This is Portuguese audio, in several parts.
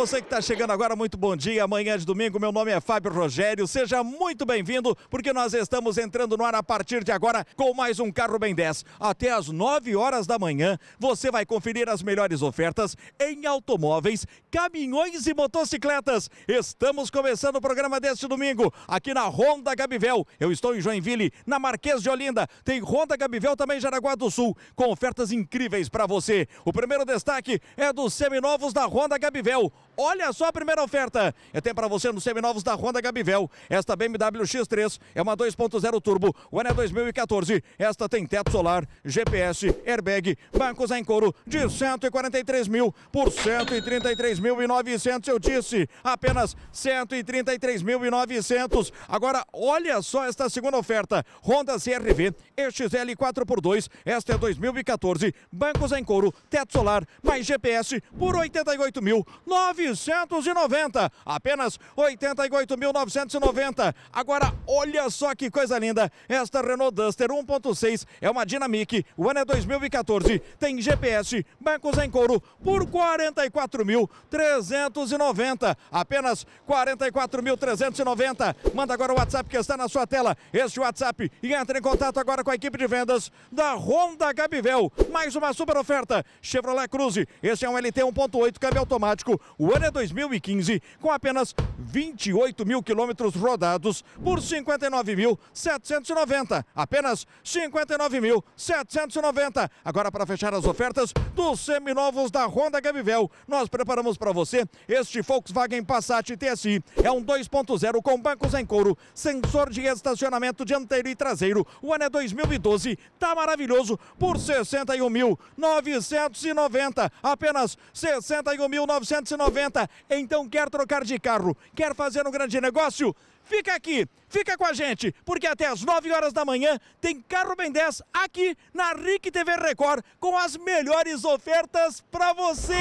você que está chegando agora, muito bom dia. Amanhã de domingo, meu nome é Fábio Rogério. Seja muito bem-vindo, porque nós estamos entrando no ar a partir de agora com mais um Carro Bem 10. Até às 9 horas da manhã, você vai conferir as melhores ofertas em automóveis, caminhões e motocicletas. Estamos começando o programa deste domingo, aqui na Honda Gabivel. Eu estou em Joinville, na Marquês de Olinda. Tem Honda Gabivel também em Jaraguá do Sul, com ofertas incríveis para você. O primeiro destaque é dos seminovos da Honda Gabivel. Olha só a primeira oferta. Eu tenho para você nos seminovos da Honda Gabivel. Esta BMW X3 é uma 2.0 turbo. O ano é 2014. Esta tem teto solar, GPS, airbag, bancos em couro de 143 mil por 133.900. Eu disse apenas 133.900. Agora olha só esta segunda oferta. Honda CRV XL 4x2. Esta é 2014. Bancos em couro, teto solar, mais GPS por 88 mil. 790, apenas 88.990. Agora, olha só que coisa linda. Esta Renault Duster 1.6 é uma Dynamic, o ano é 2014, tem GPS, bancos em couro por 44.390, apenas 44.390. Manda agora o WhatsApp que está na sua tela. Este WhatsApp e entre em contato agora com a equipe de vendas da Honda Gabivel. Mais uma super oferta. Chevrolet Cruze. Este é um LT 1.8 câmbio automático. O Vitória 2015 com apenas 28 mil quilômetros rodados por 59.790. Apenas 59.790. Agora para fechar as ofertas dos seminovos da Honda Gabivel, nós preparamos para você este Volkswagen Passat TSI. É um 2.0 com bancos em couro, sensor de estacionamento dianteiro e traseiro. O ano é 2012, tá maravilhoso por 61.990. Apenas 61.990. 90. Então quer trocar de carro, quer fazer um grande negócio? Fica aqui, fica com a gente, porque até às 9 horas da manhã tem Carro Bem 10 aqui na RIC TV Record com as melhores ofertas para você.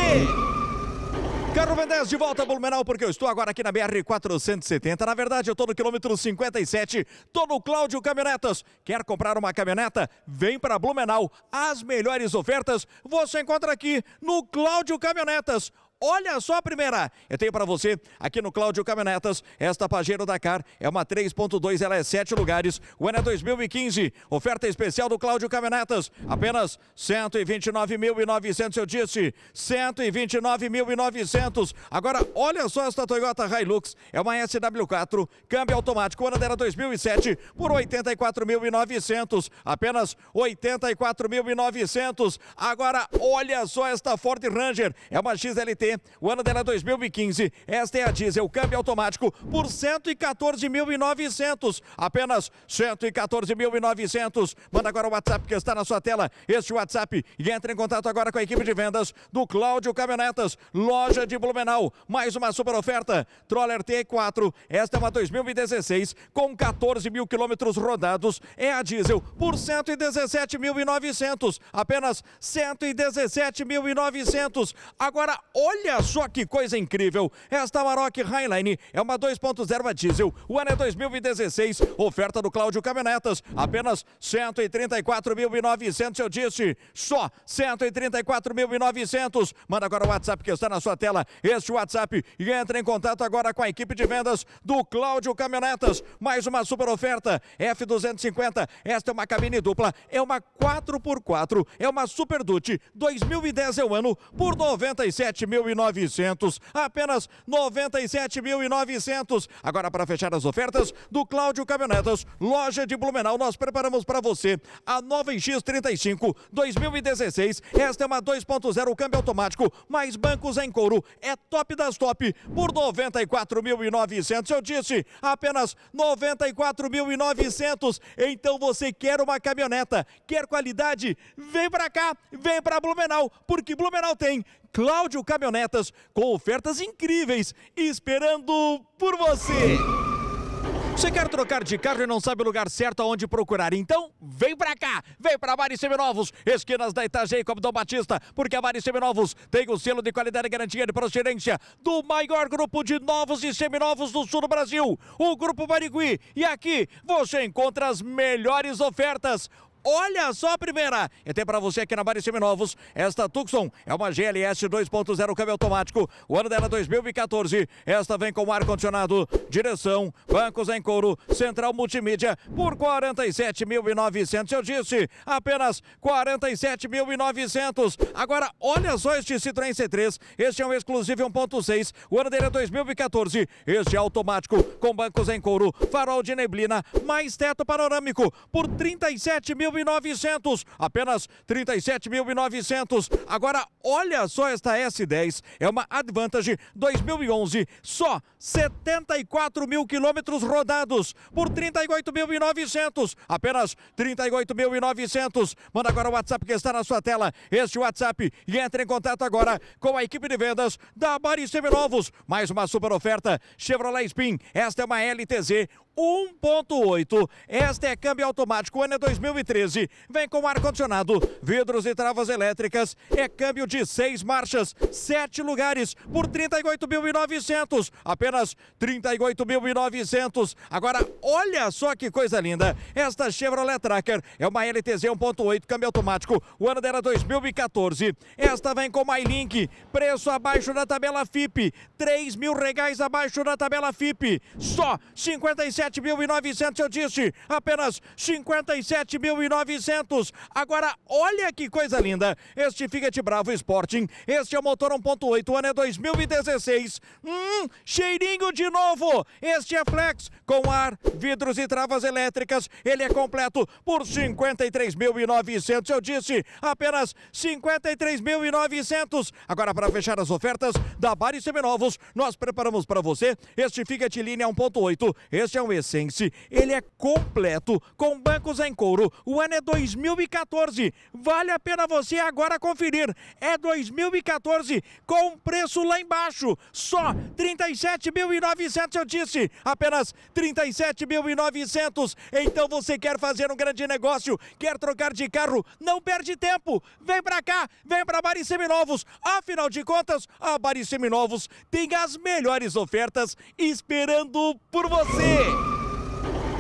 Carro 10 de volta a Blumenau, porque eu estou agora aqui na BR-470. Na verdade, eu estou no quilômetro 57, estou no Cláudio Caminhonetas. Quer comprar uma caminhoneta? Vem para Blumenau. As melhores ofertas você encontra aqui no Cláudio Caminhonetas. Olha só a primeira. Eu tenho para você aqui no Cláudio Caminhonetas. Esta Pajero Dakar é uma 3.2, ela é 7 lugares. O ano é 2015. Oferta especial do Cláudio Caminhonetas. Apenas 129.900, eu disse. 129.900. Agora, olha só esta Toyota Hilux. É uma SW4, câmbio automático. O ano dela 2007 é por 84.900. Apenas 84.900. Agora, olha só esta Ford Ranger. É uma XLT o ano dela é 2015. Esta é a diesel, câmbio automático por 114.900. Apenas 114.900. Manda agora o WhatsApp que está na sua tela. Este WhatsApp e entre em contato agora com a equipe de vendas do Cláudio Caminhonetas, loja de Blumenau. Mais uma super oferta. Troller T4. Esta é uma 2016 com 14 mil quilômetros rodados. É a diesel por 117.900. Apenas 117.900. Agora, olha Olha só que coisa incrível! Esta Maroc Highline é uma 2.0 a diesel. O ano é 2016. Oferta do Cláudio Caminhonetas. Apenas 134.900, eu disse. Só 134.900. Manda agora o WhatsApp que está na sua tela. Este WhatsApp e entra em contato agora com a equipe de vendas do Cláudio Caminhonetas. Mais uma super oferta. F250. Esta é uma cabine dupla. É uma 4x4. É uma Super Duty. 2010 é o ano por 97 mil 97.900, apenas 97.900. Agora para fechar as ofertas do Cláudio Caminhonetas, loja de Blumenau, nós preparamos para você a nova X35 2016. Esta é uma 2.0 câmbio automático, mais bancos em couro, é top das top por 94.900. Eu disse, apenas 94.900. Então você quer uma caminhoneta, quer qualidade? Vem para cá, vem para Blumenau, porque Blumenau tem Cláudio Caminhonetas com ofertas incríveis esperando por você. Você quer trocar de carro e não sabe o lugar certo aonde procurar? Então, vem pra cá! Vem pra Mari Seminovos, esquinas da Itajaí com Dom Batista, porque a Mari Seminovos tem o selo de qualidade e garantia de procedência do maior grupo de novos e seminovos do sul do Brasil, o Grupo Barigui. E aqui você encontra as melhores ofertas. Olha só a primeira. E tem para você aqui na Bari Seminovos. Esta Tucson é uma GLS 2.0 câmbio automático. O ano dela é 2014. Esta vem com ar-condicionado, direção, bancos em couro, central multimídia por 47.900. Eu disse, apenas 47.900. Agora, olha só este Citroën C3. Este é um exclusivo 1.6. O ano dele é 2014. Este é automático com bancos em couro, farol de neblina, mais teto panorâmico por 37 37.900, apenas 37.900. Agora olha só esta S10, é uma Advantage 2011, só 74 mil quilômetros rodados por 38.900, apenas 38.900. Manda agora o WhatsApp que está na sua tela, este WhatsApp e entre em contato agora com a equipe de vendas da Bari Seminovos. Mais uma super oferta Chevrolet Spin, esta é uma LTZ 1.8. Esta é câmbio automático, ano é 2013. Vem com ar-condicionado, vidros e travas elétricas. É câmbio de seis marchas, sete lugares, por 38.900. Apenas 38.900. Agora, olha só que coisa linda. Esta Chevrolet Tracker é uma LTZ 1.8, câmbio automático. O ano dela é 2014. Esta vem com MyLink, preço abaixo da tabela FIP. 3 mil reais abaixo da tabela FIP. Só 55 57.900, eu disse, apenas 57.900. Agora, olha que coisa linda, este Fiat Bravo Sporting, este é o motor 1.8, ano é 2016. Hum, cheirinho de novo. Este é flex, com ar, vidros e travas elétricas, ele é completo por 53.900, eu disse, apenas 53.900. Agora, para fechar as ofertas da Bari Seminovos, nós preparamos para você este Fiat Linha 1.8, este é um Essence, ele é completo, com bancos em couro. O ano é 2014. Vale a pena você agora conferir. É 2014, com preço lá embaixo. Só 37.900, eu disse. Apenas 37.900. Então você quer fazer um grande negócio, quer trocar de carro, não perde tempo. Vem pra cá, vem pra Bari Seminovos. Afinal de contas, a Bari Seminovos tem as melhores ofertas esperando por você.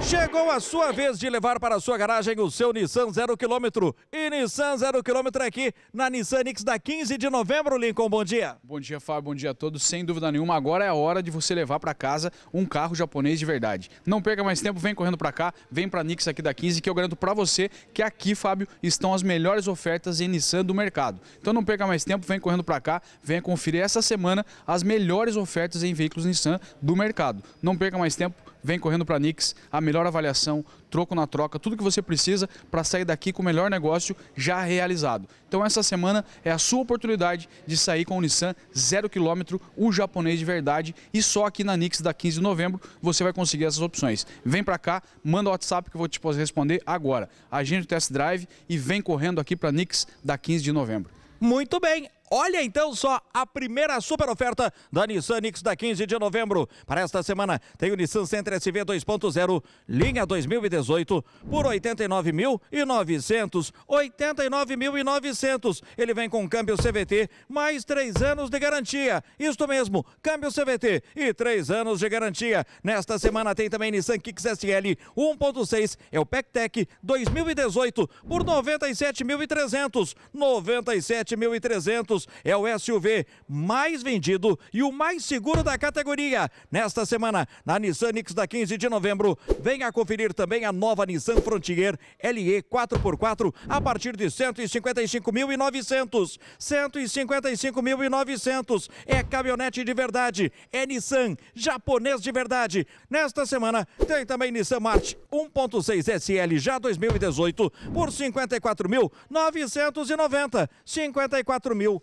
Chegou a sua vez de levar para a sua garagem o seu Nissan 0km. E Nissan 0km é aqui na Nissan Nix da 15 de novembro, Lincoln. Bom dia. Bom dia, Fábio. Bom dia a todos. Sem dúvida nenhuma, agora é a hora de você levar para casa um carro japonês de verdade. Não perca mais tempo, vem correndo para cá, vem para a Nix aqui da 15, que eu garanto para você que aqui, Fábio, estão as melhores ofertas em Nissan do mercado. Então não perca mais tempo, vem correndo para cá, venha conferir essa semana as melhores ofertas em veículos Nissan do mercado. Não perca mais tempo, vem correndo para a Nix, a melhor avaliação, troco na troca, tudo que você precisa para sair daqui com o melhor negócio já realizado. Então essa semana é a sua oportunidade de sair com o Nissan zero quilômetro, o japonês de verdade, e só aqui na Nix da 15 de novembro você vai conseguir essas opções. Vem para cá, manda o WhatsApp que eu vou te responder agora. Agende o test drive e vem correndo aqui para a Nix da 15 de novembro. Muito bem, Olha então só a primeira super oferta da Nissan Nix da 15 de novembro. Para esta semana tem o Nissan Sentra SV 2.0 linha 2018 por 89.900. 89.900. Ele vem com câmbio CVT mais três anos de garantia. Isto mesmo, câmbio CVT e três anos de garantia. Nesta semana tem também Nissan Kicks SL 1.6 é o PECTEC 2018 por 97.300. 97.300 é o SUV mais vendido e o mais seguro da categoria. Nesta semana, na Nissan X da 15 de novembro, venha conferir também a nova Nissan Frontier LE 4x4 a partir de 155.900. 155.900 é caminhonete de verdade, é Nissan japonês de verdade. Nesta semana tem também Nissan March 1.6 SL já 2018 por 54.990. 54.000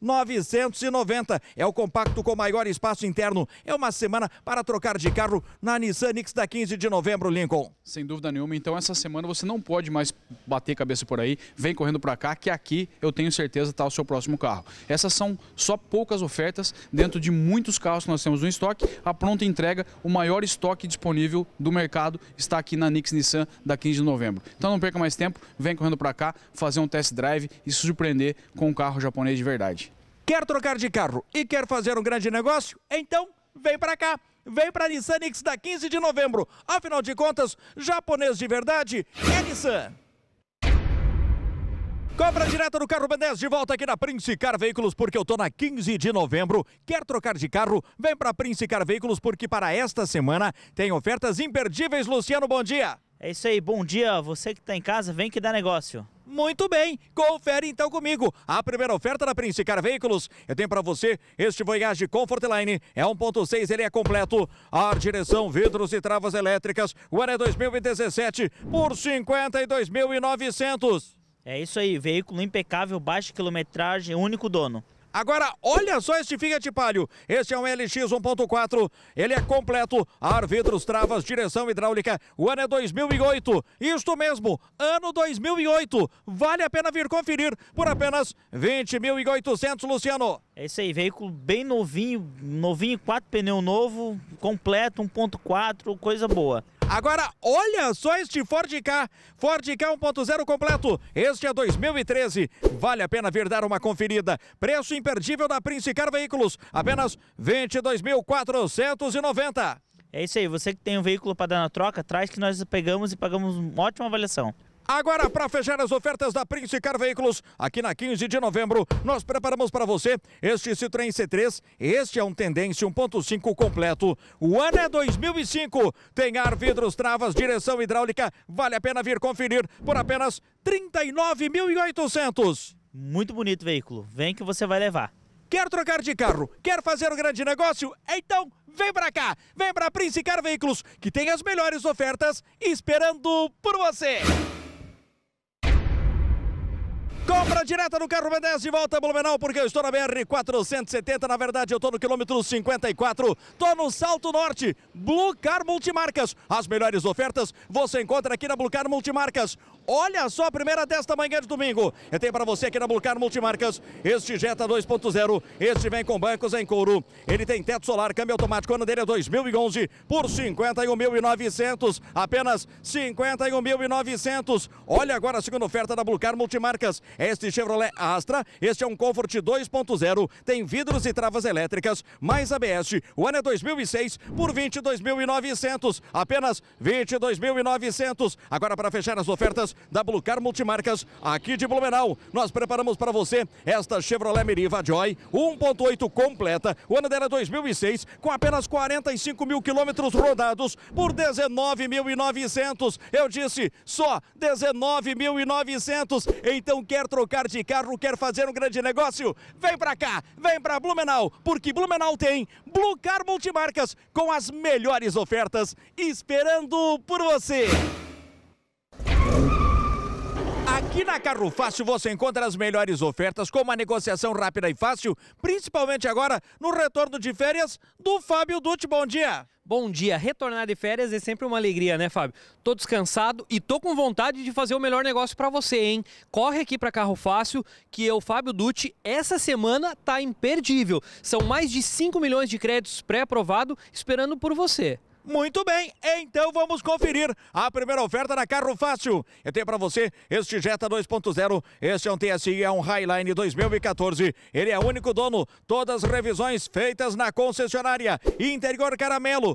990. É o compacto com maior espaço interno. É uma semana para trocar de carro na Nissan Nix da 15 de novembro, Lincoln. Sem dúvida nenhuma. Então essa semana você não pode mais bater cabeça por aí. Vem correndo para cá que aqui eu tenho certeza está o seu próximo carro. Essas são só poucas ofertas dentro de muitos carros que nós temos no estoque. A pronta entrega, o maior estoque disponível do mercado está aqui na Nix Nissan da 15 de novembro. Então não perca mais tempo, vem correndo para cá, fazer um test drive e se surpreender com um carro japonês de verdade. Quer trocar de carro e quer fazer um grande negócio? Então, vem para cá. Vem para a Nissan X da 15 de novembro. Afinal de contas, japonês de verdade é Nissan. Compra direta do carro B10 de volta aqui na Prince Car Veículos, porque eu tô na 15 de novembro. Quer trocar de carro? Vem para Prince Car Veículos, porque para esta semana tem ofertas imperdíveis. Luciano, bom dia. É isso aí, bom dia. Você que está em casa, vem que dá negócio. Muito bem, confere então comigo a primeira oferta da Prince Car Veículos. Eu tenho para você este Voyage Comfortline, é 1.6, ele é completo, ar, direção, vidros e travas elétricas, o ano é 2017 por 52.900. É isso aí, veículo impecável, baixa quilometragem, único dono. Agora, olha só este Fiat Palio. Este é um LX 1.4. Ele é completo. Ar, vidros, travas, direção hidráulica. O ano é 2008. Isto mesmo, ano 2008. Vale a pena vir conferir por apenas 20.800, Luciano. É isso aí, veículo bem novinho, novinho, quatro pneu novo, completo, 1.4, coisa boa. Agora, olha só este Ford K. Ford K 1.0 completo. Este é 2013. Vale a pena vir dar uma conferida. Preço imperdível da Prince Car Veículos. Apenas 22.490. É isso aí, você que tem um veículo para dar na troca, traz que nós pegamos e pagamos uma ótima avaliação. Agora, para fechar as ofertas da Prince Car Veículos, aqui na 15 de novembro, nós preparamos para você este Citroën C3. Este é um Tendência 1.5 completo. O ano é 2005. Tem ar, vidros, travas, direção hidráulica. Vale a pena vir conferir por apenas 39.800. Muito bonito veículo. Vem que você vai levar. Quer trocar de carro? Quer fazer um grande negócio? Então vem pra cá! Vem pra Prince Car Veículos, que tem as melhores ofertas esperando por você! Compra direta no carro B10 de volta a Blumenau, porque eu estou na BR 470. Na verdade, eu estou no quilômetro 54. Estou no Salto Norte. Blue Car Multimarcas. As melhores ofertas você encontra aqui na Blue Car Multimarcas. Olha só a primeira desta manhã de domingo. Eu tenho para você aqui na Blue Car Multimarcas este Jetta 2.0. Este vem com bancos em couro. Ele tem teto solar, câmbio automático. Ano dele é 2011 por 51.900. Apenas 51.900. Olha agora a segunda oferta da Blue Car Multimarcas. Este Chevrolet Astra, este é um Comfort 2.0, tem vidros e travas elétricas, mais ABS. O ano é 2006 por 22.900, apenas 22.900. Agora para fechar as ofertas da Blucar Multimarcas aqui de Blumenau, nós preparamos para você esta Chevrolet Meriva Joy 1.8 completa. O ano dela é 2006 com apenas 45 mil quilômetros rodados por 19.900. Eu disse só 19.900. Então quer quer trocar de carro, quer fazer um grande negócio, vem para cá, vem para Blumenau, porque Blumenau tem Blue Car Multimarcas com as melhores ofertas esperando por você. Aqui na Carro Fácil você encontra as melhores ofertas com uma negociação rápida e fácil, principalmente agora no retorno de férias do Fábio Dutti. Bom dia! Bom dia. Retornar de férias é sempre uma alegria, né, Fábio? Tô descansado e tô com vontade de fazer o melhor negócio para você, hein? Corre aqui para Carro Fácil, que eu, Fábio Dutti, essa semana tá imperdível. São mais de 5 milhões de créditos pré-aprovado esperando por você. Muito bem, então vamos conferir a primeira oferta da Carro Fácil. Eu tenho para você este Jetta 2.0, este é um TSI, é um Highline 2014. Ele é único dono, todas revisões feitas na concessionária. Interior caramelo,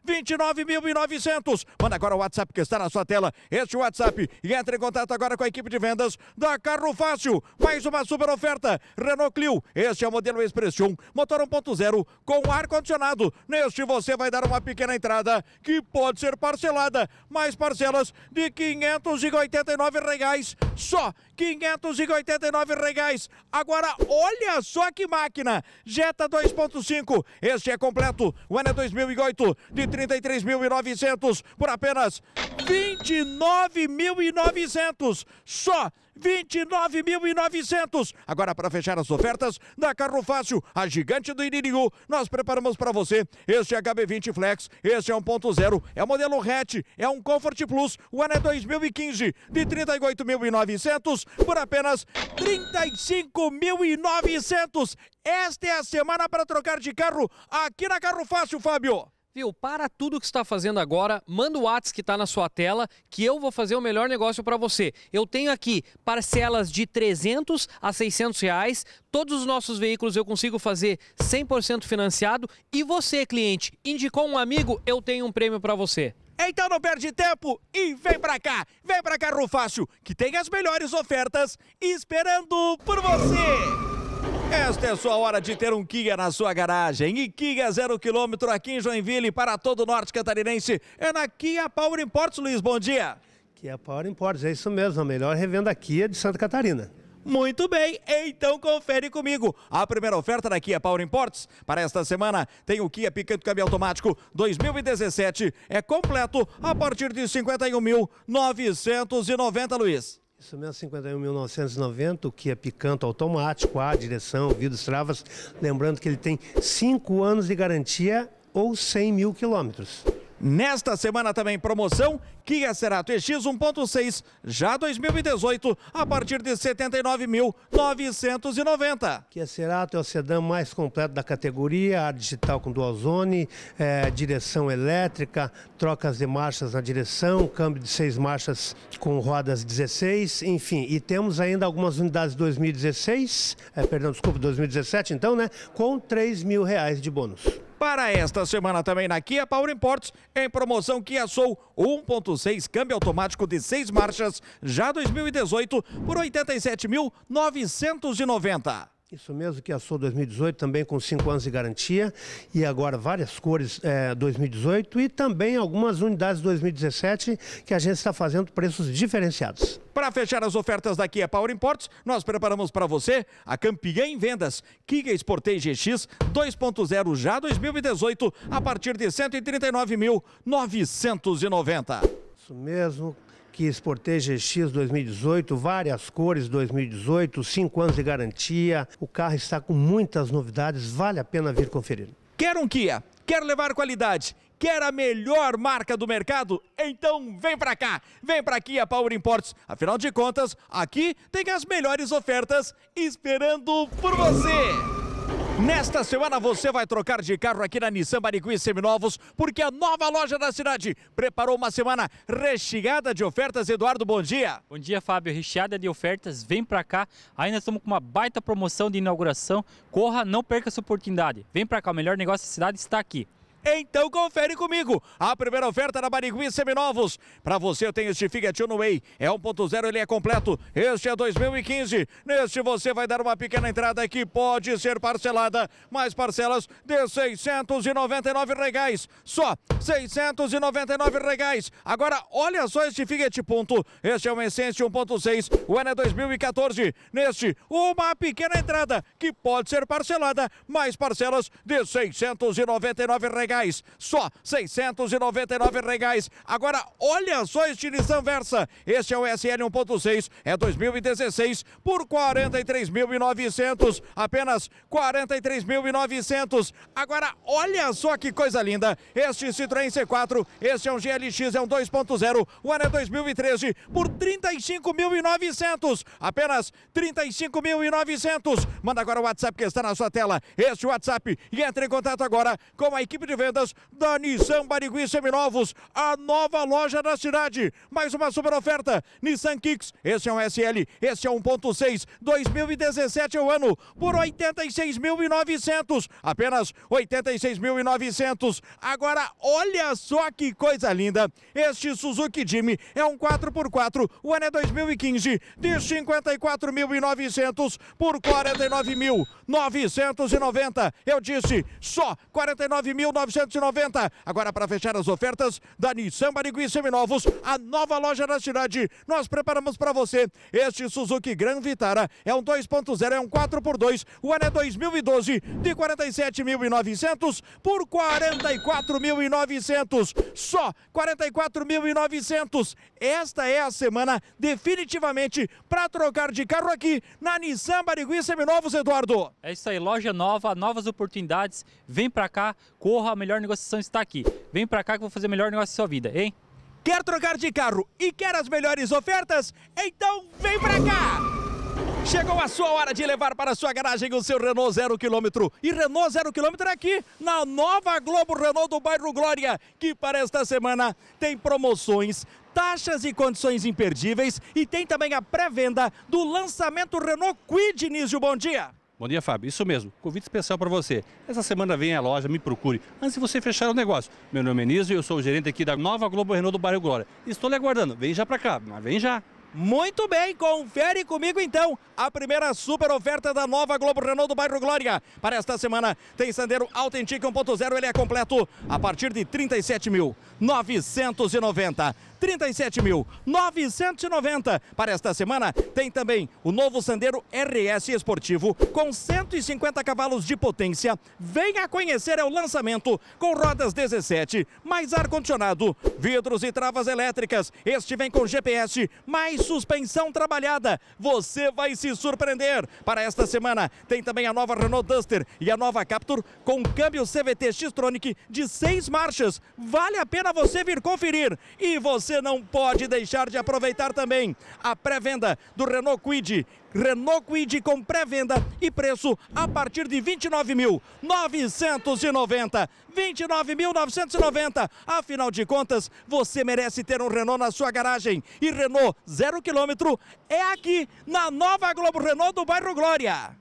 29.900. Manda agora o WhatsApp que está na sua tela. Este WhatsApp e entre em contato agora com a equipe de vendas da Carro Fácil. Mais uma super oferta. Renault Clio. Este é o modelo Expression, motor 1.0 com ar-condicionado. Neste você vai dar uma pequena entrada que pode ser parcelada. Mais parcelas de R$ 589 reais só 589 reais. Agora, olha só que máquina! Jetta 2.5, este é completo, o ano é 2008, de 33.900 por apenas 29.900, só 29.900. Agora, para fechar as ofertas da Carro Fácil, a gigante do Iririú, nós preparamos para você este HB20 Flex, este é 1.0, é o modelo hatch, é um Comfort Plus, o ano é 2015, de 38.900 por apenas 35.900. Esta é a semana para trocar de carro aqui na Carro Fácil, Fábio. Viu? Para tudo que está fazendo agora, manda o WhatsApp que está na sua tela, que eu vou fazer o melhor negócio para você. Eu tenho aqui parcelas de 300 a 600 reais. Todos os nossos veículos eu consigo fazer 100% financiado. E você, cliente, indicou um amigo, eu tenho um prêmio para você. Então não perde tempo e vem para cá, vem para Carro Fácil, que tem as melhores ofertas esperando por você! Esta é sua hora de ter um Kia na sua garagem. E Kia zero quilômetro aqui em Joinville para todo o norte catarinense. É na Kia Power Imports, Luiz. Bom dia. Kia Power Imports, é isso mesmo. A melhor revenda Kia de Santa Catarina. Muito bem, então confere comigo. A primeira oferta da Kia Power Imports para esta semana tem o Kia Picanto Câmbio Automático 2017. É completo a partir de 51.990, Luiz. Isso mesmo, 51.990, o que é picanto automático, a direção, vidros, travas. Lembrando que ele tem 5 anos de garantia ou 100 mil quilômetros. Nesta semana também promoção Kia Cerato EX 1.6 já 2018 a partir de 79.990. Kia Cerato é o sedã mais completo da categoria, ar digital com dual zone, é, direção elétrica, trocas de marchas na direção, câmbio de seis marchas com rodas 16, enfim, e temos ainda algumas unidades 2016, é, perdão, desculpa, 2017 então, né, com 3 mil reais de bônus. Para esta semana também na Kia Power Imports, em promoção Kia Soul 1.6 câmbio automático de seis marchas, já 2018 por 87.990. Isso mesmo, que a Sou 2018 também com 5 anos de garantia e agora várias cores é, 2018 e também algumas unidades 2017 que a gente está fazendo preços diferenciados. Para fechar as ofertas da Kia Power Imports, nós preparamos para você a campeã em vendas, Kia Sportage GX 2.0 já 2018 a partir de 139.990. Isso mesmo, que exportei GX 2018, várias cores 2018, 5 anos de garantia. O carro está com muitas novidades, vale a pena vir conferir. Quer um Kia? Quer levar qualidade? Quer a melhor marca do mercado? Então vem pra cá! Vem pra Kia Power Imports. Afinal de contas, aqui tem as melhores ofertas esperando por você! Nesta semana você vai trocar de carro aqui na Nissan Bariquim Seminovos, porque a nova loja da cidade preparou uma semana recheada de ofertas. Eduardo, bom dia. Bom dia, Fábio. Recheada de ofertas, vem pra cá. Ainda estamos com uma baita promoção de inauguração. Corra, não perca essa oportunidade. Vem pra cá, o melhor negócio da cidade está aqui. Então confere comigo a primeira oferta da Barigui Seminovos. Para você eu tenho este Fiat Uno Way. É 1.0, ele é completo. Este é 2015. Neste você vai dar uma pequena entrada que pode ser parcelada. Mais parcelas de 699 reais Só 699 reais Agora olha só este Fiat Punto. Este é um Essence 1.6. O ano é 2014. Neste uma pequena entrada que pode ser parcelada. Mais parcelas de 699 regais reais, só 699 reais. Agora, olha só este Nissan Versa, este é o SL 1.6, é 2016 por 43.900, apenas 43.900. Agora, olha só que coisa linda, este Citroën C4, este é um GLX, é um 2.0, o ano é 2013 por 35.900, apenas 35.900. Manda agora o WhatsApp que está na sua tela, este WhatsApp e entre em contato agora com a equipe de vendas da Nissan Barigui Seminovos, a nova loja da cidade. Mais uma super oferta, Nissan Kicks, esse é um SL, esse é 1.6, 2017 é o ano, por 86.900, apenas 86.900. Agora, olha só que coisa linda, este Suzuki Jimmy é um 4x4, o ano é 2015, de 54.900 por 49.990. Eu disse, só 49.900. 990. Agora, para fechar as ofertas da Nissan Barigui Seminovos, a nova loja da cidade, nós preparamos para você este Suzuki Gran Vitara. É um 2.0, é um 4x2. O ano é 2012, de 47.900 por 44.900. Só 44.900. Esta é a semana definitivamente para trocar de carro aqui na Nissan Barigui Seminovos, Eduardo. É isso aí, loja nova, novas oportunidades. Vem para cá, corra melhor negociação está aqui. Vem para cá que eu vou fazer o melhor negócio da sua vida, hein? Quer trocar de carro e quer as melhores ofertas? Então vem para cá! Chegou a sua hora de levar para sua garagem o seu Renault zero quilômetro E Renault zero quilômetro é aqui, na nova Globo Renault do bairro Glória, que para esta semana tem promoções, taxas e condições imperdíveis e tem também a pré-venda do lançamento Renault Quid, Nísio. Bom dia! Bom dia, Fábio. Isso mesmo, convite especial para você. Essa semana vem à loja, me procure. Antes de você fechar o negócio. Meu nome é Niso e eu sou o gerente aqui da Nova Globo Renault do Bairro Glória. Estou lhe aguardando. Vem já para cá, mas vem já. Muito bem, confere comigo então a primeira super oferta da nova Globo Renault do bairro Glória. Para esta semana tem Sandero Authentic 1.0, ele é completo a partir de 37.990. 37.990. Para esta semana, tem também o novo Sandero RS Esportivo com 150 cavalos de potência. Venha conhecer é o lançamento com rodas 17, mais ar-condicionado, vidros e travas elétricas. Este vem com GPS, mais suspensão trabalhada. Você vai se surpreender. Para esta semana, tem também a nova Renault Duster e a nova Captur com câmbio CVT X-Tronic de seis marchas. Vale a pena você vir conferir. E você você não pode deixar de aproveitar também a pré-venda do Renault Quid. Renault Quid com pré-venda e preço a partir de 29.990. 29.990. Afinal de contas, você merece ter um Renault na sua garagem. E Renault zero quilômetro é aqui na nova Globo Renault do bairro Glória.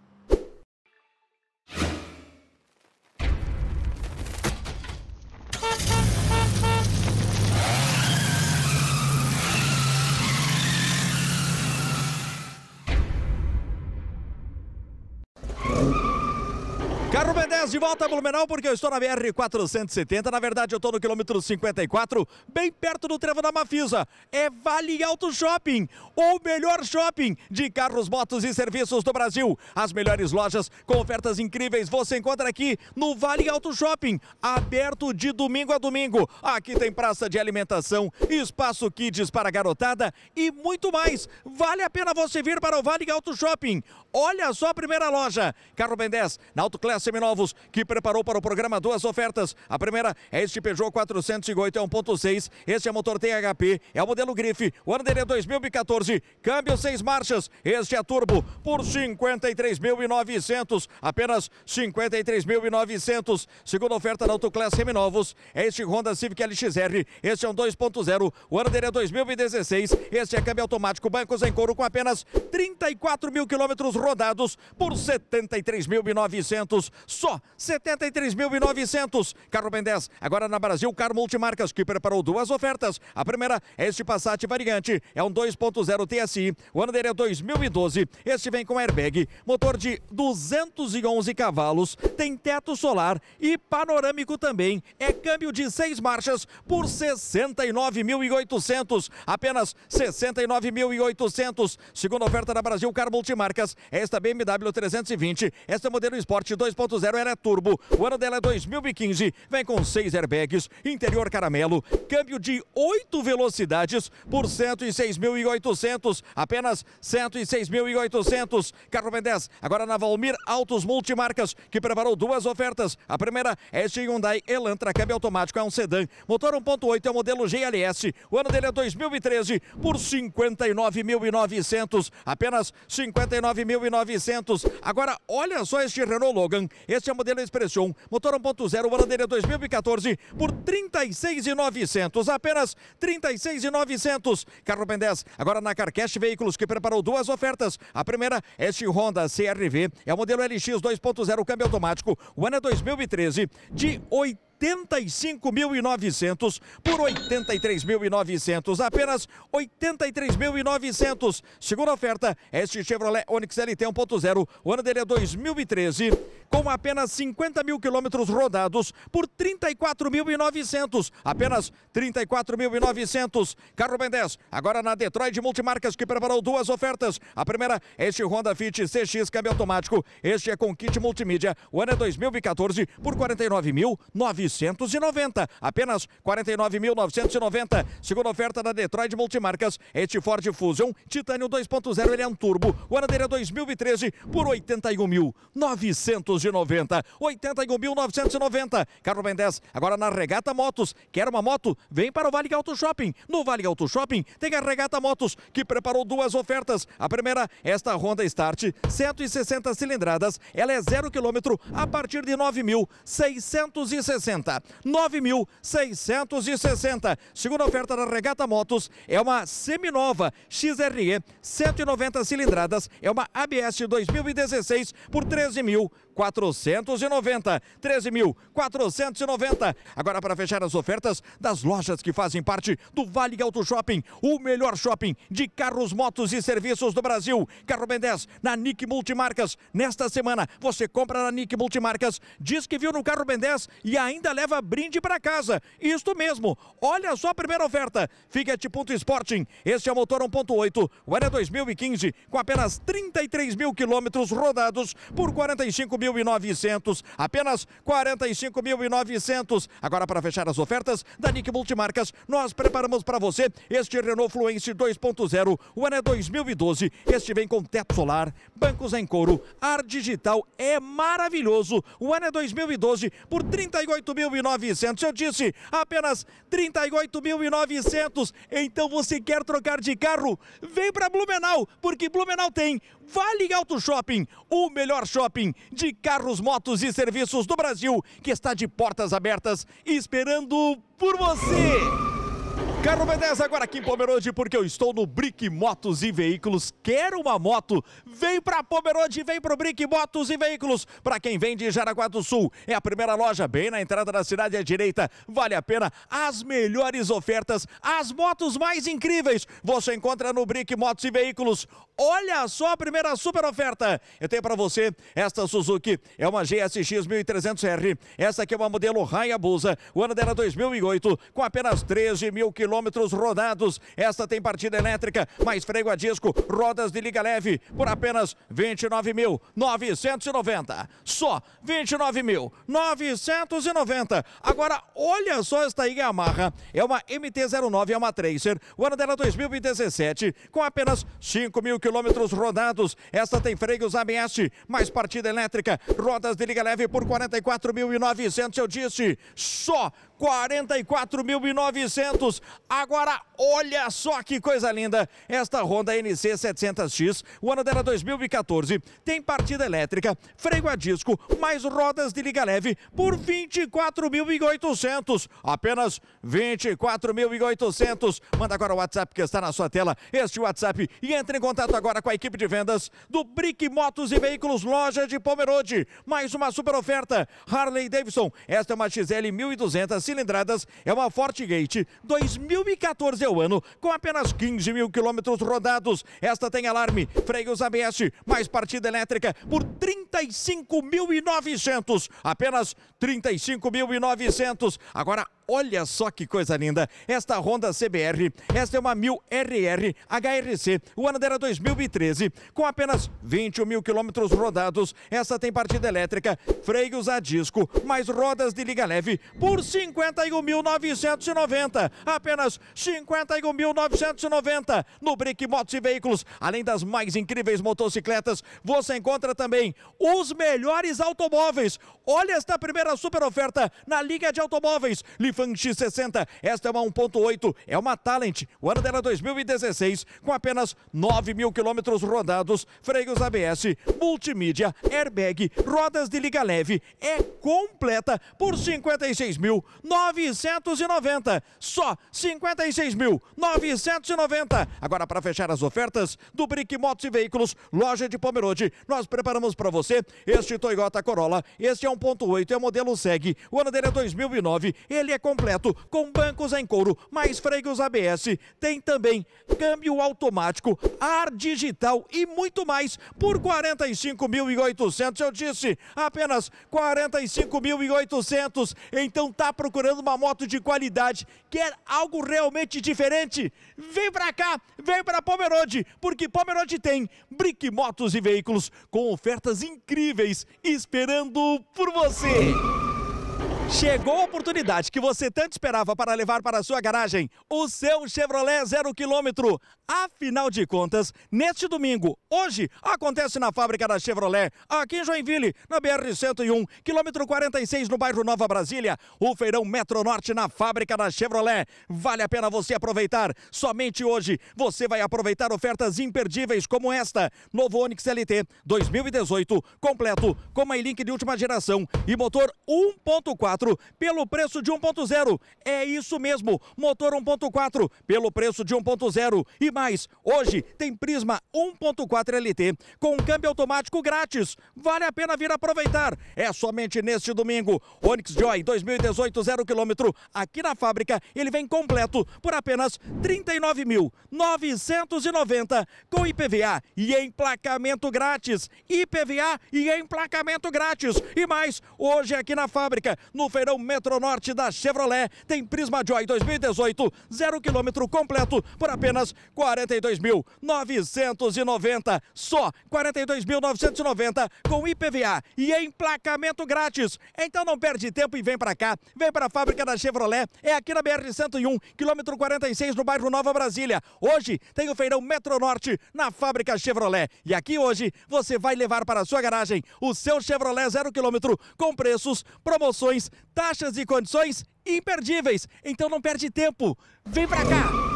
Carro B10 de volta a Blumenau, porque eu estou na BR-470. Na verdade, eu estou no quilômetro 54, bem perto do trevo da Mafisa. É Vale Alto Shopping, o melhor shopping de carros, motos e serviços do Brasil. As melhores lojas com ofertas incríveis você encontra aqui no Vale Alto Shopping, aberto de domingo a domingo. Aqui tem praça de alimentação, espaço kids para garotada e muito mais. Vale a pena você vir para o Vale Alto Shopping. Olha só a primeira loja. Carro B10, na Auto Class Seminovos, que preparou para o programa duas ofertas. A primeira é este Peugeot 408 é 1.6, este é motor THP, é o modelo Grife, o ano dele é 2014, câmbio seis marchas, este é turbo por 53.900, apenas 53.900. Segunda oferta da Autoclass Seminovos é este Honda Civic LXR, este é um 2.0, o ano dele é 2016, este é câmbio automático, bancos em couro com apenas 34 mil quilômetros rodados por 73.900 carros, só 73.900. Carro Ben 10, agora na Brasil Car Multimarcas, que preparou duas ofertas. A primeira é este Passat variante, é um 2.0 TSI, o ano dele é 2012. Este vem com airbag, motor de 211 cavalos, tem teto solar e panorâmico também. É câmbio de seis marchas por 69.800, apenas 69.800. Segunda oferta da Brasil Car Multimarcas, é esta BMW 320, esta é modelo Sport 2.0 2.0 era turbo. O ano dela é 2015. Vem com seis airbags, interior caramelo, câmbio de oito velocidades por 106.800. Apenas 106.800. Carro vem 10. Agora na Valmir Autos Multimarcas, que preparou duas ofertas. A primeira é este Hyundai Elantra, câmbio automático, é um sedã. Motor 1.8 é o modelo GLS. O ano dele é 2013 por 59.900. Apenas 59.900. Agora, olha só este Renault Logan este é o modelo Expression, motor 1.0, Holandeira 2014, por 36,900. Apenas 36,900. Carro Ben 10, agora na Carcast Veículos, que preparou duas ofertas. A primeira, é este Honda CRV, é o modelo LX 2.0, câmbio automático. O ano é 2013, de 80. 85.900 por 83.900, apenas 83.900. Segunda oferta, este Chevrolet Onix LT 1.0, o ano dele é 2013, com apenas 50 mil quilômetros rodados por 34.900, apenas 34.900. Carro Ben 10, agora na Detroit Multimarcas, que preparou duas ofertas. A primeira, este Honda Fit CX câmbio automático, este é com kit multimídia, o ano é 2014 por 49.900. 990, apenas 49.990. Segunda oferta da Detroit Multimarcas, este Ford Fusion, Titânio 2.0, ele é um turbo. O ano 2013 por 81.990. 81.990. Carlos 10. agora na Regata Motos. Quer uma moto? Vem para o Vale Auto Shopping. No Vale Auto Shopping tem a Regata Motos, que preparou duas ofertas. A primeira, esta Honda Start, 160 cilindradas. Ela é zero quilômetro a partir de 9.660. 9.660. 9.660. Segunda oferta da Regata Motos é uma seminova XRE 190 cilindradas, é uma ABS 2016 por 13 mil 13.490. 13.490. Agora para fechar as ofertas das lojas que fazem parte do Vale Auto Shopping, o melhor shopping de carros, motos e serviços do Brasil. Carro Ben 10 na Nick Multimarcas. Nesta semana você compra na Nick Multimarcas, diz que viu no carro Ben 10 e ainda leva brinde para casa. Isto mesmo. Olha só a primeira oferta. Fiat Punto Sporting. Este é o motor 1.8, o ano é 2015, com apenas 33 mil quilômetros rodados por 45 mil 45.900, apenas 45.900. Agora para fechar as ofertas da Nick Multimarcas, nós preparamos para você este Renault Fluence 2.0, o ano é 2012. Este vem com teto solar, bancos em couro, ar digital, é maravilhoso. O ano é 2012 por 38.900. Eu disse, apenas 38.900. Então você quer trocar de carro? Vem para Blumenau, porque Blumenau tem Vale Auto Shopping, o melhor shopping de carros, motos e serviços do Brasil, que está de portas abertas esperando por você. Carro B10 agora aqui em Pomerode, porque eu estou no Brick Motos e Veículos. Quer uma moto? Vem para Pomerode, vem pro Brick Motos e Veículos. Para quem vem de Jaraguá do Sul, é a primeira loja bem na entrada da cidade à direita. Vale a pena as melhores ofertas, as motos mais incríveis. Você encontra no Brick Motos e Veículos. Olha só a primeira super oferta. Eu tenho para você esta Suzuki, é uma GSX 1300R. Essa aqui é uma modelo Hayabusa, o ano dela 2008, com apenas 13 mil quilômetros quilômetros rodados. Esta tem partida elétrica, mais freio a disco, rodas de liga leve por apenas 29.990. Só 29.990. Agora, olha só esta aí Yamaha. É uma MT-09, é uma Tracer. O ano dela 2017, com apenas 5 mil quilômetros rodados. Esta tem freios ABS, mais partida elétrica, rodas de liga leve por 44.900. Eu disse, só 44.900. Agora, olha só que coisa linda. Esta Honda NC 700X, o ano dela 2014, é tem partida elétrica, freio a disco, mais rodas de liga leve por 24.800. Apenas 24.800. Manda agora o WhatsApp que está na sua tela, este WhatsApp, e entre em contato agora com a equipe de vendas do Brick Motos e Veículos Loja de Pomerode. Mais uma super oferta. Harley Davidson, esta é uma XL 1200 cilindradas, é uma Forte Gate 2014 é o ano, com apenas 15 mil quilômetros rodados. Esta tem alarme, freios ABS, mais partida elétrica por 35.900, apenas 35.900. Agora Olha só que coisa linda. Esta Honda CBR, esta é uma 1000 RR HRC. O ano dela 2013, é com apenas 21 mil quilômetros rodados. Essa tem partida elétrica, freios a disco, mais rodas de liga leve por 51.990. Apenas 51.990 no Brick Motos e Veículos. Além das mais incríveis motocicletas, você encontra também os melhores automóveis. Olha esta primeira super oferta na Liga de Automóveis. Lhe Fan X60. Esta é uma 1.8, é uma Talent. O ano dela 2016, é com apenas 9 mil quilômetros rodados, freios ABS, multimídia, airbag, rodas de liga leve. É completa por 56.990. Só 56.990. Agora, para fechar as ofertas do Brick Motos e Veículos, loja de Pomerode, nós preparamos para você este Toyota Corolla. Este é 1.8, é o modelo SEG. O ano dele é 2009. Ele é com completo com bancos em couro, mais freios ABS. Tem também câmbio automático, ar digital e muito mais por 45.800. Eu disse, apenas 45.800. Então tá procurando uma moto de qualidade, quer algo realmente diferente? Vem pra cá, vem pra Pomerode, porque Pomerode tem Brick Motos e Veículos com ofertas incríveis esperando por você. Chegou a oportunidade que você tanto esperava para levar para a sua garagem o seu Chevrolet zero quilômetro. Afinal de contas, neste domingo, hoje, acontece na fábrica da Chevrolet, aqui em Joinville, na BR-101, quilômetro 46, no bairro Nova Brasília, o feirão Metronorte na fábrica da Chevrolet. Vale a pena você aproveitar. Somente hoje você vai aproveitar ofertas imperdíveis como esta. Novo Onix LT 2018, completo, com uma de última geração e motor 1.4 pelo preço de 1.0. É isso mesmo, motor 1.4 pelo preço de 1.0 e mais mais. Hoje tem Prisma 1.4 LT com câmbio automático grátis. Vale a pena vir aproveitar. É somente neste domingo. Onix Joy 2018 0 quilômetro aqui na fábrica. Ele vem completo por apenas 39.990 com IPVA e emplacamento grátis. IPVA e emplacamento grátis. E mais, hoje aqui na fábrica, no feirão Metronorte da Chevrolet, tem Prisma Joy 2018 0 quilômetro completo por apenas 40 42.990, só 42.990 com IPVA e emplacamento grátis. Então não perde tempo e vem para cá, vem para a fábrica da Chevrolet, é aqui na BR 101, quilômetro 46 no bairro Nova Brasília. Hoje tem o feirão Metro Norte na fábrica Chevrolet e aqui hoje você vai levar para a sua garagem o seu Chevrolet zero quilômetro com preços, promoções, taxas e condições imperdíveis. Então não perde tempo, vem para cá.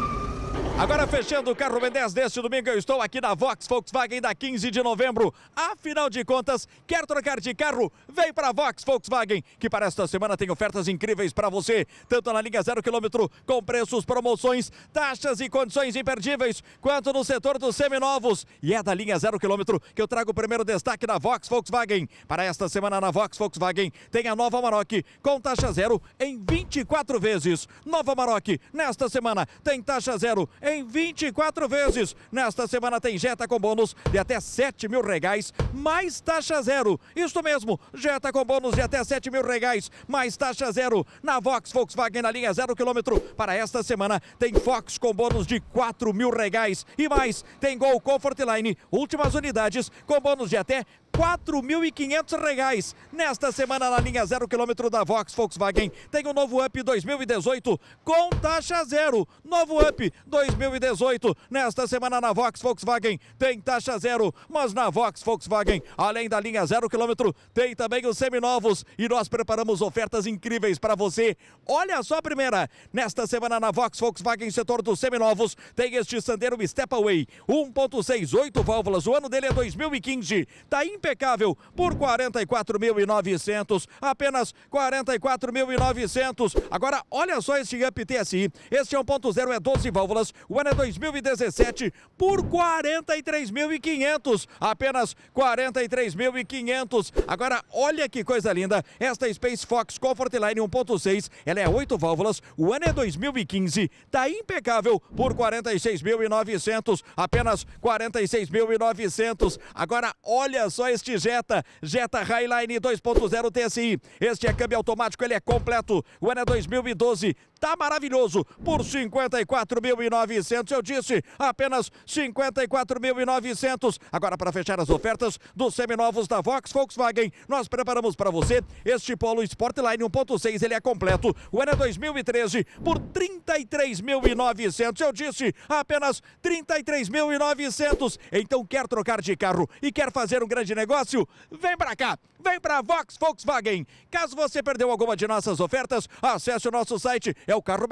Agora fechando o carro Mendes 10 deste domingo, eu estou aqui na Vox Volkswagen da 15 de novembro. Afinal de contas, quer trocar de carro? Vem para a Vox Volkswagen, que para esta semana tem ofertas incríveis para você, tanto na linha zero quilômetro, com preços, promoções, taxas e condições imperdíveis, quanto no setor dos seminovos. E é da linha zero quilômetro que eu trago o primeiro destaque da Vox Volkswagen. Para esta semana na Vox Volkswagen tem a nova Maroc com taxa zero em 24 vezes. Nova Maroc, nesta semana, tem taxa zero em 24 vezes. Nesta semana tem Jetta com bônus de até 7 mil reais, mais taxa zero. Isso mesmo, Jetta com bônus de até 7 mil reais, mais taxa zero. Na Vox Volkswagen na linha zero quilômetro. Para esta semana tem Fox com bônus de 4 mil reais e mais. Tem Gol Comfortline, últimas unidades com bônus de até 4.500 reais. Nesta semana, na linha zero quilômetro da Vox Volkswagen, tem o um novo Up 2018 com taxa zero. Novo Up 2018. 2018. Nesta semana na Vox Volkswagen tem taxa zero, mas na Vox Volkswagen, além da linha zero quilômetro, tem também os seminovos e nós preparamos ofertas incríveis para você. Olha só a primeira. Nesta semana na Vox Volkswagen, setor dos seminovos, tem este Sandero Stepaway 1.6, 8 válvulas. O ano dele é 2015. Tá impecável por 44.900, apenas 44.900. Agora olha só este Up TSI. Este é 1.0 é 12 válvulas, o ano é 2017 por 43.500. Apenas 43.500. Agora, olha que coisa linda. Esta Space Fox Comfortline 1.6, ela é 8 válvulas. O ano é 2015. Tá impecável por 46.900. Apenas 46.900. Agora, olha só este Jetta. Jetta Highline 2.0 TSI. Este é câmbio automático, ele é completo. O ano é 2012. Tá maravilhoso por 54.900 novecentos Eu disse apenas 54.900. Agora, para fechar as ofertas dos seminovos da Vox Volkswagen, nós preparamos para você este Polo Sportline 1.6. Ele é completo. O ano é 2013 por 33.900. Eu disse apenas 33.900. Então, quer trocar de carro e quer fazer um grande negócio? Vem para cá. Vem para Vox Volkswagen. Caso você perdeu alguma de nossas ofertas, acesse o nosso site, é o carro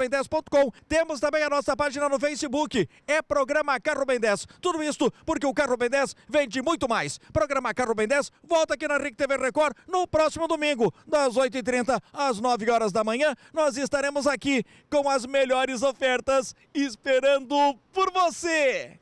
Temos também a nossa página no Facebook Facebook é Programa Carro Bem 10. Tudo isso porque o Carro Bem 10 vende muito mais. Programa Carro Bem 10 volta aqui na RIC TV Record no próximo domingo, das 8h30 às 9 horas da manhã. Nós estaremos aqui com as melhores ofertas esperando por você.